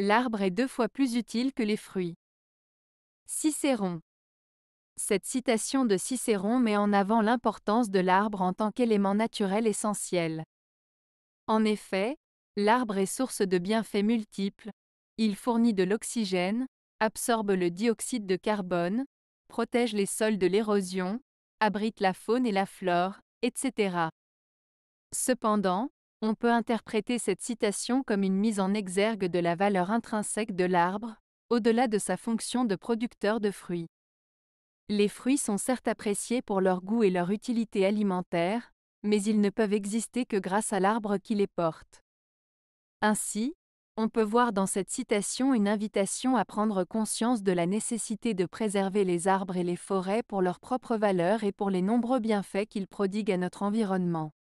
L'arbre est deux fois plus utile que les fruits. Cicéron. Cette citation de Cicéron met en avant l'importance de l'arbre en tant qu'élément naturel essentiel. En effet, l'arbre est source de bienfaits multiples. Il fournit de l'oxygène, absorbe le dioxyde de carbone, protège les sols de l'érosion, abrite la faune et la flore, etc. Cependant, on peut interpréter cette citation comme une mise en exergue de la valeur intrinsèque de l'arbre, au-delà de sa fonction de producteur de fruits. Les fruits sont certes appréciés pour leur goût et leur utilité alimentaire, mais ils ne peuvent exister que grâce à l'arbre qui les porte. Ainsi, on peut voir dans cette citation une invitation à prendre conscience de la nécessité de préserver les arbres et les forêts pour leur propre valeur et pour les nombreux bienfaits qu'ils prodiguent à notre environnement.